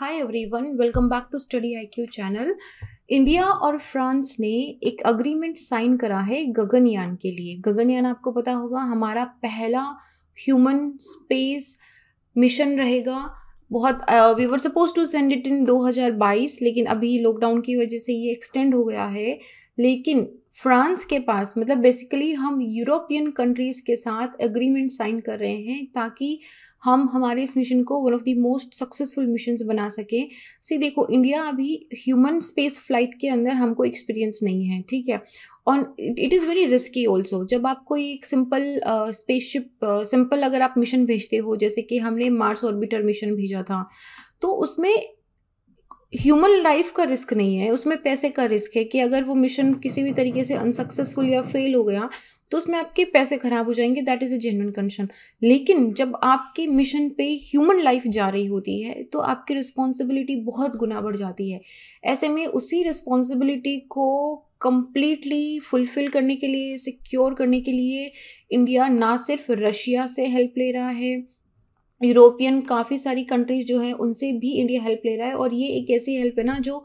Hi everyone welcome back to study IQ channel India और France ने एक agreement sign करा है गगनयान के लिए गगनयान आपको पता होगा हमारा पहला ह्यूमन स्पेस मिशन रहेगा बहुत we were suppose to send it in 2022 लेकिन अभी लॉकडाउन की वजह से ये एक्सटेंड हो गया है लेकिन फ्रांस के पास मतलब बेसिकली हम यूरोपियन कंट्रीज़ के साथ एग्रीमेंट साइन कर रहे हैं ताकि हम हमारे इस मिशन को one of the most successful mission बना सकें सी देखो इंडिया अभी ह्यूमन स्पेस फ्लाइट के अंदर हमको एक्सपीरियंस नहीं है ठीक है और it is very risky also जब आप कोई एक सिंपल स्पेसशिप सिंपल अगर आप मिशन भेजते हो जैसे कि हमने मार्स ऑर्बिटर मिशन भेजा था तो उसमें ह्यूमन लाइफ का रिस्क नहीं है उसमें पैसे का रिस्क है कि अगर वो मिशन किसी भी तरीके से अनसक्सेसफुल या फेल हो गया तो उसमें आपके पैसे खराब हो जाएंगे that is a genuine concern लेकिन जब आपके मिशन पे ह्यूमन लाइफ जा रही होती है तो आपकी रिस्पॉन्सिबिलिटी बहुत गुना बढ़ जाती है ऐसे में उसी रिस्पॉन्सिबिलिटी को कम्प्लीटली फुलफ़िल करने के लिए सिक्योर करने के लिए इंडिया ना सिर्फ रशिया से हेल्प ले रहा है यूरोपियन काफ़ी सारी कंट्रीज़ जो हैं उनसे भी इंडिया हेल्प ले रहा है और ये एक ऐसी हेल्प है ना जो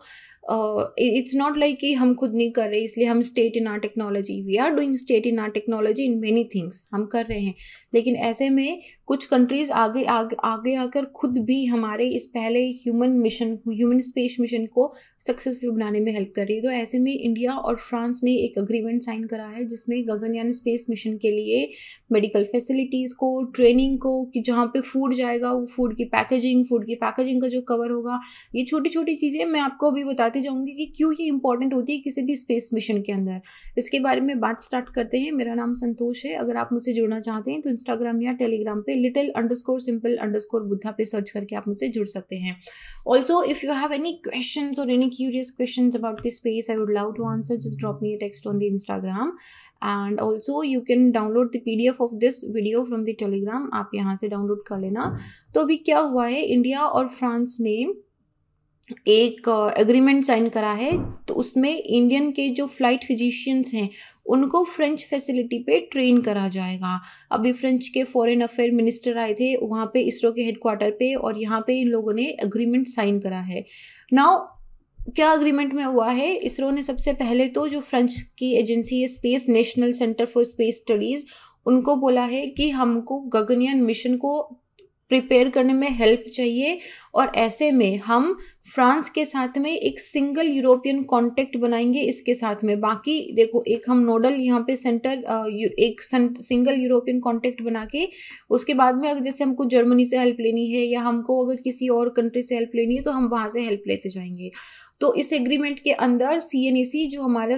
इट्स नॉट लाइक कि हम खुद नहीं कर रहे इसलिए हम state in our technology we are doing state in our technology in many things हम कर रहे हैं लेकिन ऐसे में कुछ कंट्रीज़ आगे आगे आगे आकर खुद भी हमारे इस पहले human mission human space mission को सक्सेसफुल बनाने में हेल्प कर रही है तो ऐसे में इंडिया और फ्रांस ने एक अग्रीमेंट साइन करा है जिसमें गगनयान स्पेस मिशन के लिए मेडिकल फैसिलिटीज़ को ट्रेनिंग को कि जहाँ पे फूड जाएगा वो फूड की पैकेजिंग फूड की पैकेजिंग का जो कवर होगा ये छोटी छोटी चीज़ें मैं आपको अभी बताती जाऊँगी कि क्यों ये इंपॉर्टेंट होती है किसी भी स्पेस मिशन के अंदर इसके बारे में बात स्टार्ट करते हैं मेरा नाम संतोष है अगर आप मुझसे जुड़ना चाहते हैं तो इंस्टाग्राम या टेलीग्राम पर little score simple score Buddha पे सर्च करके आप मुझसे जुड़ सकते हैं also if you have any question or any any curious questions about this space, I would love to answer. Just drop me a text on the Instagram. And also you can download the P D F of this video from the Telegram आप यहाँ से download कर लेना तो अभी क्या हुआ है इंडिया और फ्रांस ने एक एग्रीमेंट uh, साइन करा है तो उसमें इंडियन के जो फ्लाइट फिजिशियंस हैं उनको फ्रेंच फैसिलिटी पे ट्रेन करा जाएगा अभी फ्रेंच के फॉरेन अफेयर मिनिस्टर आए थे वहाँ पे इसरो के हेडक्वार्टर पे और यहाँ पे इन लोगों ने एग्रीमेंट साइन करा है नाउ क्या अग्रीमेंट में हुआ है इसरो ने सबसे पहले तो जो फ्रेंच की एजेंसी है space national centre for space studies उनको बोला है कि हमको गगनयान मिशन को प्रिपेयर करने में हेल्प चाहिए और ऐसे में हम फ्रांस के साथ में एक सिंगल यूरोपियन कॉन्टेक्ट बनाएंगे इसके साथ में बाकी देखो एक हम नोडल यहाँ पे सेंटर एक सिंगल यूरोपियन कॉन्टेक्ट बना के उसके बाद में अगर जैसे हमको जर्मनी से हेल्प लेनी है या हमको अगर किसी और कंट्री से हेल्प लेनी है तो हम वहाँ से हेल्प लेते जाएंगे तो इस एग्रीमेंट के अंदर सी e जो हमारा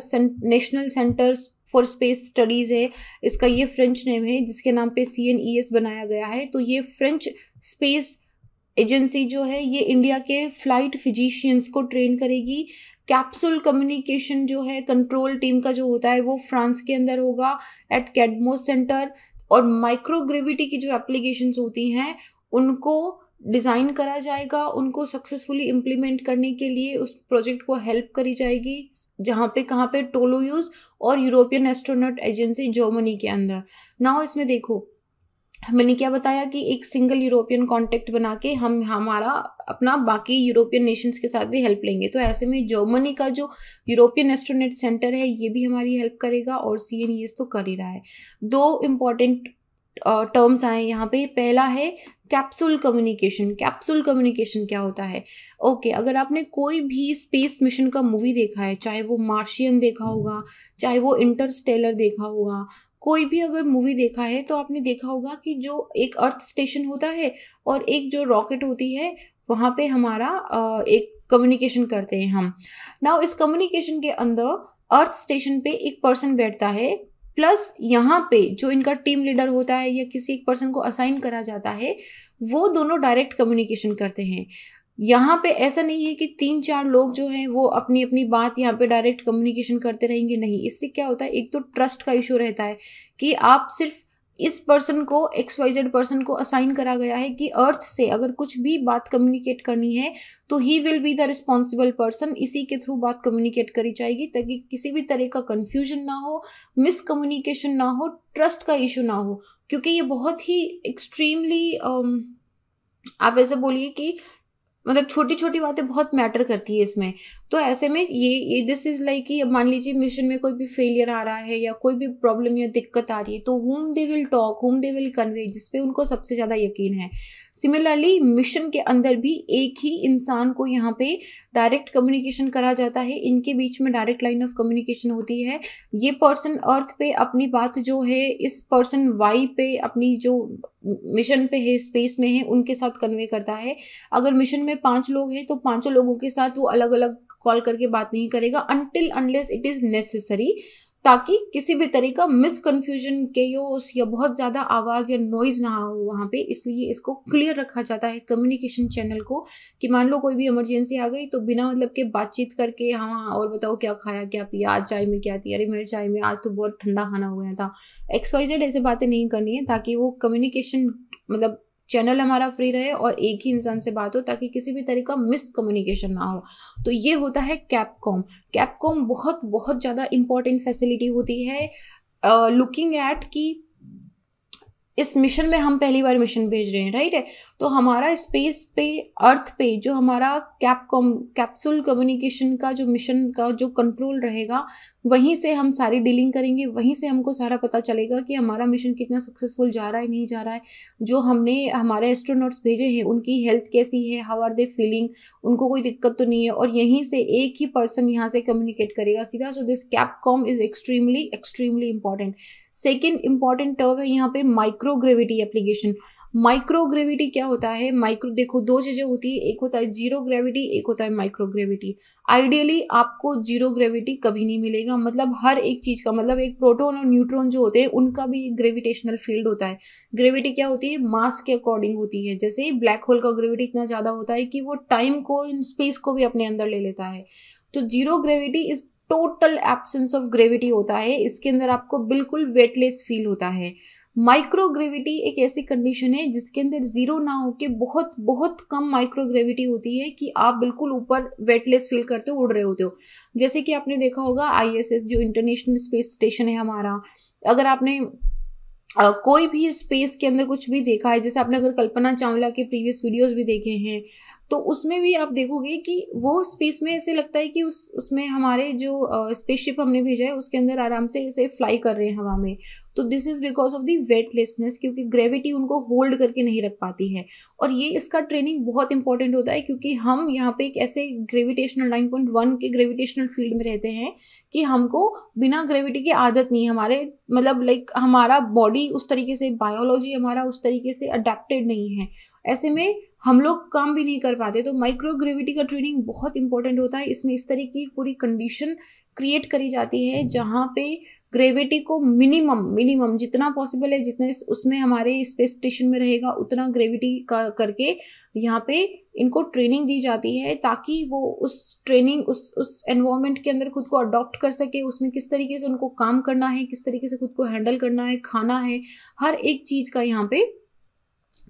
national centre for space studies है इसका ये फ्रेंच नेम है जिसके नाम पे सी e बनाया गया है तो ये फ्रेंच स्पेस एजेंसी जो है ये इंडिया के फ्लाइट फिजिशियंस को ट्रेन करेगी कैप्सूल कम्युनिकेशन जो है कंट्रोल टीम का जो होता है वो फ्रांस के अंदर होगा एट कैडमो सेंटर और माइक्रोग्रेविटी की जो एप्लीकेशंस होती हैं उनको डिज़ाइन करा जाएगा उनको सक्सेसफुली इम्प्लीमेंट करने के लिए उस प्रोजेक्ट को हेल्प करी जाएगी जहाँ पे कहाँ पे टोलो यूज़ और यूरोपियन एस्ट्रोनॉट एजेंसी जर्मनी के अंदर नाउ इसमें देखो मैंने क्या बताया कि एक सिंगल यूरोपियन कॉन्टैक्ट बना के हम हमारा अपना बाकी यूरोपियन नेशंस के साथ भी हेल्प लेंगे तो ऐसे में जर्मनी का जो यूरोपियन एस्ट्रोनेट सेंटर है ये भी हमारी हेल्प करेगा और सी एन ई एस तो कर ही रहा है दो इम्पॉर्टेंट टर्म्स आए यहाँ पे पहला है कैप्सूल कम्युनिकेशन कैप्सूल कम्युनिकेशन क्या होता है ओके okay, अगर आपने कोई भी स्पेस मिशन का मूवी देखा है चाहे वो मार्शियन देखा होगा चाहे वो इंटरस्टेलर देखा होगा कोई भी अगर मूवी देखा है तो आपने देखा होगा कि जो एक अर्थ स्टेशन होता है और एक जो रॉकेट होती है वहाँ पे हमारा एक कम्युनिकेशन करते हैं हम नाउ इस कम्युनिकेशन के अंदर अर्थ स्टेशन पे एक पर्सन बैठता है प्लस यहाँ पे जो इनका टीम लीडर होता है या किसी एक पर्सन को असाइन करा जाता है वो दोनों डायरेक्ट कम्युनिकेशन करते हैं यहाँ पे ऐसा नहीं है कि तीन चार लोग जो हैं वो अपनी अपनी बात यहाँ पे डायरेक्ट कम्युनिकेशन करते रहेंगे नहीं इससे क्या होता है एक तो ट्रस्ट का इशू रहता है कि आप सिर्फ इस पर्सन को एक्स वाई जेड पर्सन को असाइन करा गया है कि अर्थ से अगर कुछ भी बात कम्युनिकेट करनी है तो he will be the responsible person इसी के थ्रू बात कम्युनिकेट करी जाएगी ताकि किसी भी तरह का कन्फ्यूजन ना हो मिसकम्युनिकेशन ना हो ट्रस्ट का इशू ना हो क्योंकि ये बहुत ही एक्सट्रीमली um, आप ऐसे बोलिए कि मतलब छोटी छोटी बातें बहुत मैटर करती है इसमें तो ऐसे में ये ये दिस इज़ लाइक कि मान लीजिए मिशन में कोई भी फेलियर आ रहा है या कोई भी प्रॉब्लम या दिक्कत आ रही है तो whom they will talk whom they will convey जिस पे उनको सबसे ज़्यादा यकीन है सिमिलरली मिशन के अंदर भी एक ही इंसान को यहाँ पे डायरेक्ट कम्युनिकेशन करा जाता है इनके बीच में डायरेक्ट लाइन ऑफ कम्युनिकेशन होती है ये पर्सन अर्थ पे अपनी बात जो है इस पर्सन वाई पे अपनी जो मिशन पे है स्पेस में है उनके साथ कन्वे करता है अगर मिशन में पाँच लोग हैं तो पाँचों लोगों के साथ वो अलग अलग कॉल करके बात नहीं करेगा until unless it is necessary ताकि किसी भी तरह का मिस कन्फ्यूजन केयोस या बहुत ज़्यादा आवाज़ या नॉइज़ ना हो वहाँ पे इसलिए इसको क्लियर रखा जाता है कम्युनिकेशन चैनल को कि मान लो कोई भी इमरजेंसी आ गई तो बिना मतलब के बातचीत करके हाँ और बताओ क्या खाया क्या पिया आज चाय में क्या थी अरे मेरे चाय में आज तो बहुत ठंडा खाना हो गया था एक्सवाइजेड ऐसे ऐसी बातें नहीं करनी है ताकि वो कम्युनिकेशन मतलब चैनल हमारा फ्री रहे और एक ही इंसान से बात हो ताकि किसी भी तरह का मिस कम्युनिकेशन ना हो तो ये होता है कैपकॉम कैपकॉम बहुत बहुत ज़्यादा इंपॉर्टेंट फैसिलिटी होती है लुकिंग uh, एट कि इस मिशन में हम पहली बार मिशन भेज रहे हैं राइट है तो हमारा स्पेस पे अर्थ पे जो हमारा कैपकॉम कैप्सूल कम्युनिकेशन का जो मिशन का जो कंट्रोल रहेगा वहीं से हम सारी डीलिंग करेंगे वहीं से हमको सारा पता चलेगा कि हमारा मिशन कितना सक्सेसफुल जा रहा है नहीं जा रहा है जो हमने हमारे एस्ट्रोनॉट्स भेजे हैं उनकी हेल्थ कैसी है हाउ आर दे फीलिंग उनको कोई दिक्कत तो नहीं है और यहीं से एक ही पर्सन यहाँ से कम्युनिकेट करेगा सीधा so this CAPCOM is extremely extremely important second important term है यहाँ पे माइक्रोग्रेविटी एप्लीकेशन माइक्रोग्रेविटी क्या होता है माइक्रो देखो दो चीज़ें होती है एक होता है जीरो ग्रेविटी एक होता है माइक्रोग्रेविटी आइडियली आपको जीरो ग्रेविटी कभी नहीं मिलेगा मतलब हर एक चीज़ का मतलब एक प्रोटोन और न्यूट्रॉन जो होते हैं उनका भी ग्रेविटेशनल फील्ड होता है ग्रेविटी क्या होती है मास के अकॉर्डिंग होती है जैसे ब्लैक होल का ग्रेविटी इतना ज़्यादा होता है कि वो टाइम को इन स्पेस को भी अपने अंदर ले लेता है तो zero gravity is total absence of gravity होता है इसके अंदर आपको बिल्कुल वेटलेस फील होता है माइक्रोग्रेविटी एक ऐसी कंडीशन है जिसके अंदर ज़ीरो ना के बहुत बहुत कम माइक्रोग्रेविटी होती है कि आप बिल्कुल ऊपर वेटलेस फील करते हो उड़ रहे होते हो जैसे कि आपने देखा होगा आईएसएस जो इंटरनेशनल स्पेस स्टेशन है हमारा अगर आपने Uh, कोई भी स्पेस के अंदर कुछ भी देखा है जैसे आपने अगर कल्पना चावला के प्रीवियस वीडियोस भी देखे हैं तो उसमें भी आप देखोगे कि वो स्पेस में ऐसे लगता है कि उस उसमें हमारे जो स्पेसशिप uh, हमने भेजा है उसके अंदर आराम से ऐसे फ्लाई कर रहे हैं हवा में तो this is because of the weightlessness क्योंकि ग्रेविटी उनको होल्ड करके नहीं रख पाती है और ये इसका ट्रेनिंग बहुत इंपॉर्टेंट होता है क्योंकि हम यहाँ पे एक ऐसे ग्रेविटेशनल नाइन पॉइंट वन के ग्रेविटेशनल फील्ड में रहते हैं कि हमको बिना ग्रेविटी की आदत नहीं हमारे मतलब लाइक हमारा बॉडी उस तरीके से बायोलॉजी हमारा उस तरीके से अडेप्टेड नहीं है ऐसे में हम लोग काम भी नहीं कर पाते तो माइक्रोग्रेविटी का ट्रेनिंग बहुत इंपॉर्टेंट होता है इसमें इस तरह की पूरी कंडीशन क्रिएट करी जाती है हम्म। जहाँ पे ग्रेविटी को मिनिमम मिनिमम जितना पॉसिबल है जितने उसमें हमारे स्पेस स्टेशन में रहेगा उतना ग्रेविटी का करके यहाँ पे इनको ट्रेनिंग दी जाती है ताकि वो उस ट्रेनिंग उस उस एनवायरमेंट के अंदर खुद को अडॉप्ट कर सके उसमें किस तरीके से उनको काम करना है किस तरीके से खुद को हैंडल करना है खाना है हर एक चीज़ का यहाँ पे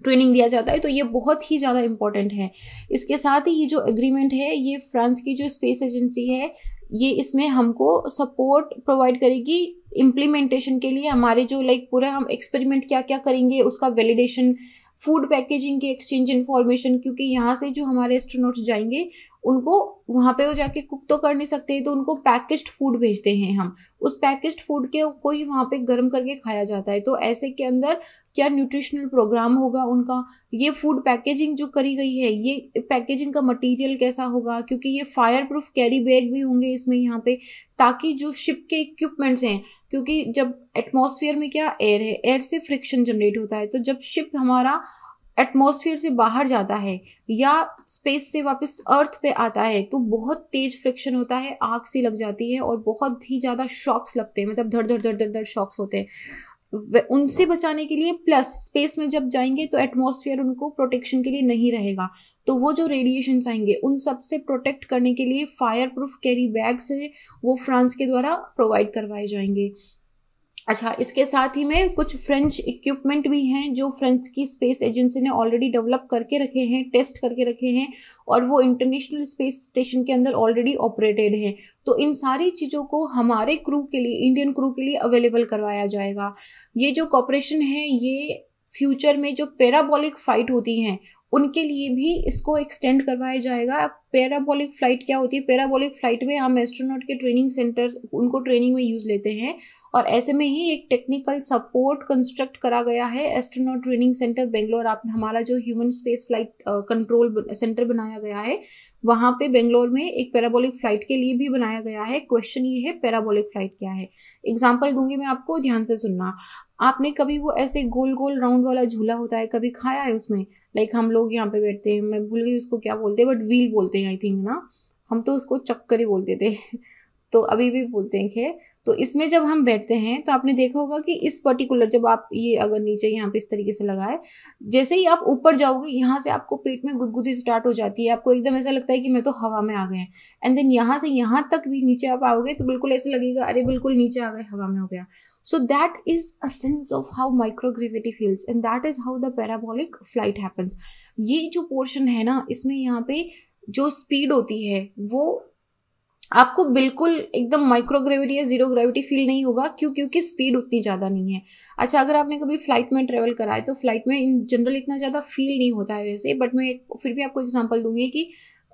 ट्रेनिंग दिया जाता है तो ये बहुत ही ज़्यादा इंपॉर्टेंट है इसके साथ ही जो एग्रीमेंट है ये फ्रांस की जो स्पेस एजेंसी है ये इसमें हमको सपोर्ट प्रोवाइड करेगी इम्प्लीमेंटेशन के लिए हमारे जो लाइक पूरा हम एक्सपेरिमेंट क्या क्या करेंगे उसका वैलिडेशन फूड पैकेजिंग के एक्सचेंज इन्फॉर्मेशन क्योंकि यहाँ से जो हमारे एस्ट्रोनोट्स जाएंगे उनको वहाँ पे वो जाके कुक तो कर नहीं सकते तो उनको पैकेज्ड फूड भेजते हैं हम उस पैकेज्ड फूड के को ही वहाँ पे गर्म करके खाया जाता है तो ऐसे के अंदर क्या न्यूट्रिशनल प्रोग्राम होगा उनका ये फूड पैकेजिंग जो करी गई है ये पैकेजिंग का मटेरियल कैसा होगा क्योंकि ये फायर प्रूफ कैरी बैग भी होंगे इसमें यहाँ पे ताकि जो शिप के इक्विपमेंट्स हैं क्योंकि जब एटमोसफियर में क्या एयर है एयर से फ्रिक्शन जनरेट होता है तो जब शिप हमारा एटमॉस्फेयर से बाहर जाता है या स्पेस से वापस अर्थ पे आता है तो बहुत तेज फ्रिक्शन होता है आग सी लग जाती है और बहुत ही ज़्यादा शॉक्स लगते हैं मतलब धड़ धड़ धड़ धड़ धड़ शॉक्स होते हैं उनसे बचाने के लिए प्लस स्पेस में जब जाएंगे तो एटमॉस्फेयर उनको प्रोटेक्शन के लिए नहीं रहेगा तो वो जो रेडिएशन आएंगे उन सब से प्रोटेक्ट करने के लिए फायर प्रूफ कैरी बैग्स हैं वो फ्रांस के द्वारा प्रोवाइड करवाए जाएंगे अच्छा इसके साथ ही में कुछ फ्रेंच इक्विपमेंट भी हैं जो फ्रेंच की स्पेस एजेंसी ने ऑलरेडी डेवलप करके रखे हैं टेस्ट करके रखे हैं और वो इंटरनेशनल स्पेस स्टेशन के अंदर ऑलरेडी ऑपरेटेड हैं तो इन सारी चीज़ों को हमारे क्रू के लिए इंडियन क्रू के लिए अवेलेबल करवाया जाएगा ये जो कॉपरेशन है ये फ्यूचर में जो पैराबॉलिक फ़ाइट होती हैं उनके लिए भी इसको एक्सटेंड करवाया जाएगा पैराबोलिक फ्लाइट क्या होती है पैराबोलिक फ्लाइट में हम एस्ट्रोनॉट के ट्रेनिंग सेंटर्स उनको ट्रेनिंग में यूज़ लेते हैं और ऐसे में ही एक टेक्निकल सपोर्ट कंस्ट्रक्ट करा गया है एस्ट्रोनॉट ट्रेनिंग सेंटर बेंगलोर आप हमारा जो human space flight control centre बनाया गया है वहाँ पे बेंगलोर में एक पैराबोलिक फ्लाइट के लिए भी बनाया गया है क्वेश्चन ये है पैराबोलिक फ्लाइट क्या है एग्जाम्पल दूंगी मैं आपको ध्यान से सुनना आपने कभी वो ऐसे गोल गोल राउंड वाला झूला होता है कभी खाया है उसमें लाइक like हम लोग यहाँ पे बैठते हैं मैं भूल गई उसको क्या बोलते हैं बट व्हील बोलते हैं समथिंग आई थिंक ना हम तो उसको चक्कर ही बोलते थे तो अभी भी बोलते हैं खैर तो इसमें जब हम बैठते हैं तो आपने देखा होगा कि इस पर्टिकुलर जब आप ये अगर नीचे यहाँ पे इस तरीके से लगाए जैसे ही आप ऊपर जाओगे यहाँ से आपको पेट में गुदगुदी स्टार्ट हो जाती है आपको एकदम ऐसा लगता है कि मैं तो हवा में आ गए एंड देन यहाँ से यहाँ तक भी नीचे आप आओगे तो बिल्कुल ऐसे लगेगा अरे बिल्कुल नीचे आ गए हवा में हो गया so that is a sense of how microgravity feels and that is how the parabolic flight happens ये जो पोर्शन है ना इसमें यहाँ पे जो स्पीड होती है वो आपको बिल्कुल एकदम माइक्रो ग्रेविटी या जीरो ग्रेविटी फील नहीं होगा क्यों क्योंकि स्पीड उतनी ज़्यादा नहीं है अच्छा अगर आपने कभी फ्लाइट में ट्रेवल करा है तो फ्लाइट में इन जनरल इतना ज़्यादा फील नहीं होता है वैसे बट मैं फिर भी आपको एग्जाम्पल दूंगी कि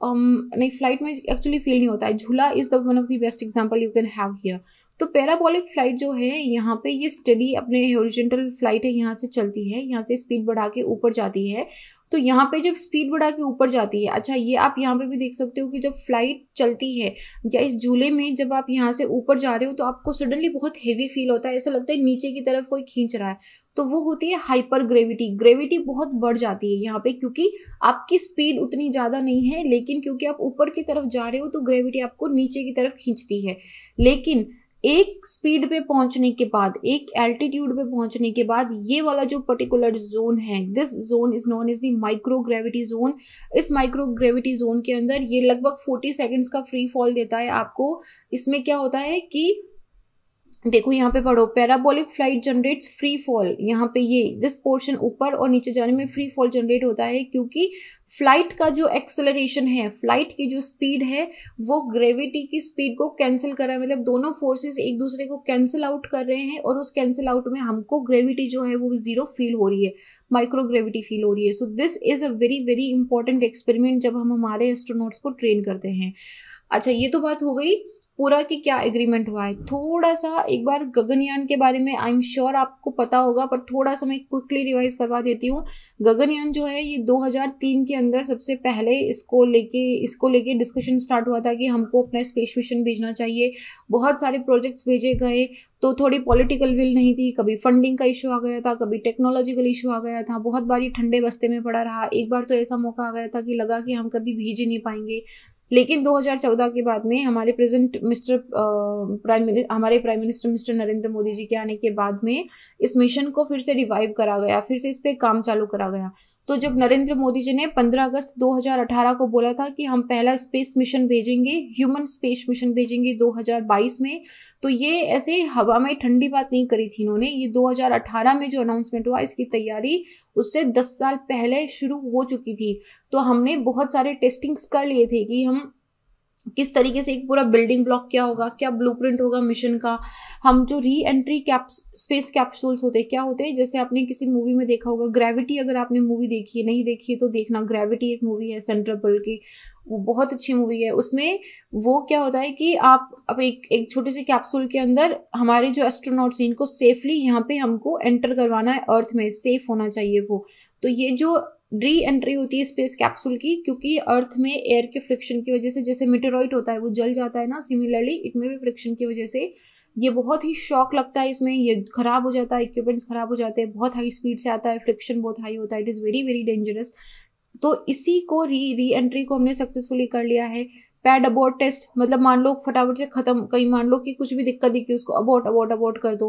um, नहीं फ्लाइट में एक्चुअली फील नहीं होता है झूला is the one of the best example you can have here तो पैराबॉलिक फ्लाइट जो है यहाँ पे ये स्टडी अपने ओरिजेंटल फ्लाइट है यहाँ से चलती है यहाँ से स्पीड बढ़ा के ऊपर जाती है तो यहाँ पे जब स्पीड बढ़ा के ऊपर जाती है अच्छा ये आप यहाँ पे भी देख सकते हो कि जब फ्लाइट चलती है या इस झूले में जब आप यहाँ से ऊपर जा रहे हो तो आपको सडनली बहुत हेवी फील होता है ऐसा लगता है नीचे की तरफ कोई खींच रहा है तो वो होती है हाइपर ग्रेविटी ग्रेविटी बहुत बढ़ जाती है यहाँ पे क्योंकि आपकी स्पीड उतनी ज़्यादा नहीं है लेकिन क्योंकि आप ऊपर की तरफ जा रहे हो तो ग्रेविटी आपको नीचे की तरफ खींचती है लेकिन एक स्पीड पे पहुंचने के बाद एक एल्टीट्यूड पे पहुंचने के बाद ये वाला जो पर्टिकुलर जोन है this zone is non is the gravity zone इस माइक्रो ग्रेविटी जोन के अंदर ये लगभग 40 सेकंड्स का फ्री फॉल देता है आपको इसमें क्या होता है कि देखो यहाँ पे पढ़ो parabolic flight generates free fall यहाँ पे ये दिस पोर्शन ऊपर और नीचे जाने में फ्री फॉल जनरेट होता है क्योंकि फ्लाइट का जो एक्सेलरेशन है फ्लाइट की जो स्पीड है वो ग्रेविटी की स्पीड को कैंसिल कर रहा है मतलब दोनों फोर्सेस एक दूसरे को कैंसिल आउट कर रहे हैं और उस कैंसिल आउट में हमको ग्रेविटी जो है वो ज़ीरो फील हो रही है माइक्रो ग्रेविटी फील हो रही है so this is a very very important experiment जब हम हमारे एस्ट्रोनोट्स को ट्रेन करते हैं अच्छा ये तो बात हो गई पूरा कि क्या एग्रीमेंट हुआ है थोड़ा सा एक बार गगनयान के बारे में आई एम श्योर आपको पता होगा पर थोड़ा सा मैं क्विकली रिवाइज करवा देती हूँ गगनयान जो है ये 2003 के अंदर सबसे पहले इसको लेके इसको लेके डिस्कशन स्टार्ट हुआ था कि हमको अपना स्पेस मिशन भेजना चाहिए बहुत सारे प्रोजेक्ट्स भेजे गए तो थोड़ी पॉलिटिकल विल नहीं थी कभी फंडिंग का इशू आ गया था कभी टेक्नोलॉजिकल इशू आ गया था बहुत बारी ठंडे बस्ते में पड़ा रहा एक बार तो ऐसा मौका आ गया था कि लगा कि हम कभी भेज ही नहीं पाएंगे लेकिन 2014 के बाद में हमारे प्रेजेंट मिस्टर प्राइम मिनिस्टर हमारे prime minister mister Narendra Modi ji के आने के बाद में इस मिशन को फिर से रिवाइव करा गया फिर से इस पर काम चालू करा गया तो जब नरेंद्र मोदी जी ने 15 अगस्त 2018 को बोला था कि हम पहला स्पेस मिशन भेजेंगे ह्यूमन स्पेस मिशन भेजेंगे 2022 में तो ये ऐसे हवा में ठंडी बात नहीं करी थी इन्होंने ये 2018 में जो अनाउंसमेंट हुआ इसकी तैयारी उससे 10 साल पहले शुरू हो चुकी थी तो हमने बहुत सारे टेस्टिंग्स कर लिए थे कि हम किस तरीके से एक पूरा बिल्डिंग ब्लॉक क्या होगा क्या ब्लूप्रिंट होगा मिशन का हम जो re entry caps space capsules होते हैं क्या होते हैं जैसे आपने किसी मूवी में देखा होगा ग्रेविटी अगर आपने मूवी देखी है नहीं देखी है तो देखना ग्रेविटी एक मूवी है सेंट्रल पल की वो बहुत अच्छी मूवी है उसमें वो क्या होता है कि आप अब एक एक छोटे से कैप्सूल के अंदर हमारे जो एस्ट्रोनॉट्स हैं इनको सेफली यहाँ पे हमको एंटर करवाना है अर्थ में सेफ होना चाहिए वो तो ये जो री एंट्री होती है स्पेस कैप्सूल की क्योंकि अर्थ में एयर के फ्रिक्शन की वजह से जैसे मिटेरॉइट होता है वो जल जाता है ना सिमिलरली इट में भी फ्रिक्शन की वजह से ये बहुत ही शॉक लगता है इसमें ये ख़राब हो जाता है इक्विपमेंट्स ख़राब हो जाते हैं बहुत हाई स्पीड से आता है फ्रिक्शन बहुत हाई होता है it is very very dangerous तो इसी को री री एंट्री को हमने सक्सेसफुली कर लिया है पैड अबोर्ट टेस्ट मतलब मान लो फटाफट से खत्म कहीं मान लो कि कुछ भी दिक्कत दिखी उसको अबोर्ट अबोर्ट अबोर्ट कर दो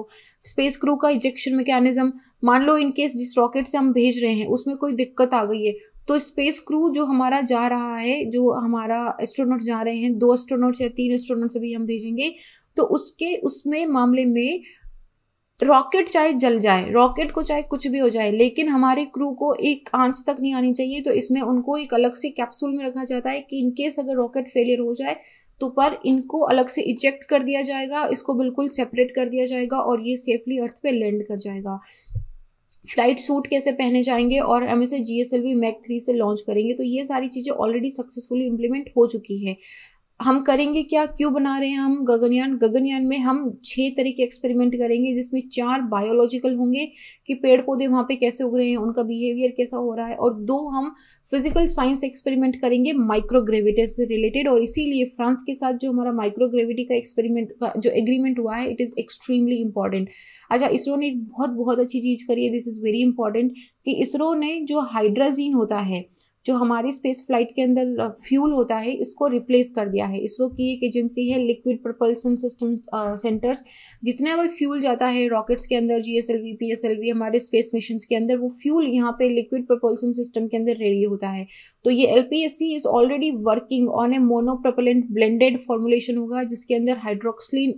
स्पेस क्रू का इजेक्शन मैकेनिज्म मान लो इन केस जिस रॉकेट से हम भेज रहे हैं उसमें कोई दिक्कत आ गई है तो स्पेस क्रू जो हमारा जा रहा है जो हमारा एस्ट्रोनॉट जा रहे हैं दो एस्ट्रोनॉट्स या तीन एस्ट्रोनोट्स अभी हम भेजेंगे तो उसके उसमें मामले में रॉकेट चाहे जल जाए रॉकेट को चाहे कुछ भी हो जाए लेकिन हमारे क्रू को एक आंच तक नहीं आनी चाहिए तो इसमें उनको एक अलग से कैप्सूल में रखा जाता है कि इनकेस अगर रॉकेट फेलियर हो जाए तो पर इनको अलग से इजेक्ट कर दिया जाएगा इसको बिल्कुल सेपरेट कर दिया जाएगा और ये सेफली अर्थ पे लैंड कर जाएगा फ्लाइट सूट कैसे पहने जाएंगे और हम इसे G S L V Mk three से लॉन्च करेंगे तो ये सारी चीज़ें ऑलरेडी सक्सेसफुली इम्प्लीमेंट हो चुकी है हम करेंगे क्या क्यों बना रहे हैं हम गगनयान गगनयान में हम छः तरह के एक्सपेरिमेंट करेंगे जिसमें चार बायोलॉजिकल होंगे कि पेड़ पौधे वहाँ पे कैसे उग रहे हैं उनका बिहेवियर कैसा हो रहा है और दो हम फिजिकल साइंस एक्सपेरिमेंट करेंगे माइक्रोग्रेविटी से रिलेटेड और इसीलिए फ्रांस के साथ जो हमारा माइक्रोग्रेविटी का एक्सपेरिमेंट का जो एग्रीमेंट हुआ है इट इज़ एक्सट्रीमली इंपॉर्टेंट अच्छा इसरो ने एक बहुत बहुत अच्छी चीज़ करी है दिस इज़ वेरी इंपॉर्टेंट कि इसरो ने जो हाइड्राजीन होता है जो हमारी स्पेस फ्लाइट के अंदर फ्यूल होता है इसको रिप्लेस कर दिया है इसरो की एक एजेंसी है लिक्विड प्रपल्सन सिस्टम सेंटर्स जितना भी फ्यूल जाता है रॉकेट्स के अंदर G S L V P S L V हमारे स्पेस मिशन के अंदर वो फ्यूल यहाँ पे लिक्विड प्रपल्सन सिस्टम के अंदर रेडी होता है तो ये L P S C is already working on a monopropellant blended formulation होगा जिसके अंदर hydroxylamine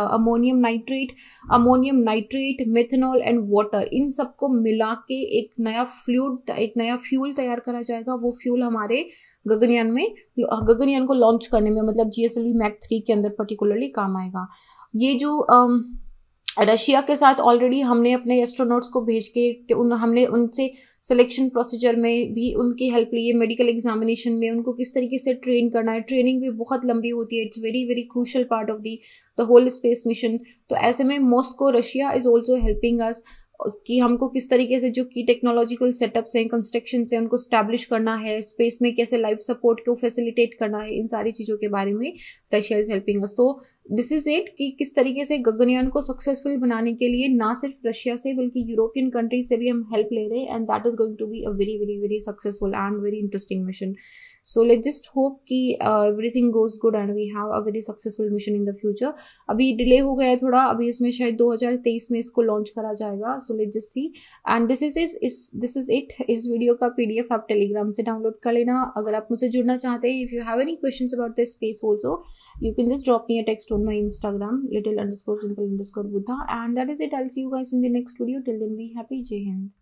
ammonium nitrate ammonium nitrate methanol and water इन सबको मिला के एक नया फ्लूड एक नया फ्यूल तैयार करा जाएगा रहेगा वो फ्यूल हमारे गगनयान में गगनयान को लॉन्च करने में मतलब G S L V Mk three के अंदर पर्टिकुलरली काम आएगा ये जो रशिया के साथ ऑलरेडी हमने अपने एस्ट्रोनॉट्स को भेज के उन हमने उनसे सिलेक्शन प्रोसीजर में भी उनकी हेल्प ली है मेडिकल एग्जामिनेशन में उनको किस तरीके से ट्रेन करना है ट्रेनिंग भी बहुत लंबी होती है it's very very crucial part of the the whole space mission तो ऐसे में Moscow Russia is also helping us कि हमको किस तरीके से जो की टेक्नोलॉजिकल सेटअप्स हैं कंस्ट्रक्शन से उनको स्टैब्लिश करना है स्पेस में कैसे लाइफ सपोर्ट को फैसिलिटेट करना है इन सारी चीज़ों के बारे में रशिया इज हेल्पिंग अस तो दिस इज इट कि किस तरीके से गगनयान को सक्सेसफुल बनाने के लिए ना सिर्फ रशिया से बल्कि यूरोपियन कंट्रीज से भी हम हेल्प ले रहे हैं and that is going to be a very very very successful and very interesting mission so let just hope कि everything goes good and we have a very successful mission in the future अभी delay हो गया है थोड़ा अभी इसमें शायद 2023 में इसको लॉन्च करा जाएगा so let just see and this is is this is it इस वीडियो का एफ आप टेलीग्राम से डाउनलोड कर लेना अगर आप मुझसे जुड़ना चाहते हैं if you have any question about this space also you can just drop me a text on my instagram little underscore simple underscore buddha and that is it i'll see you guys in the next video till then be happy jai hind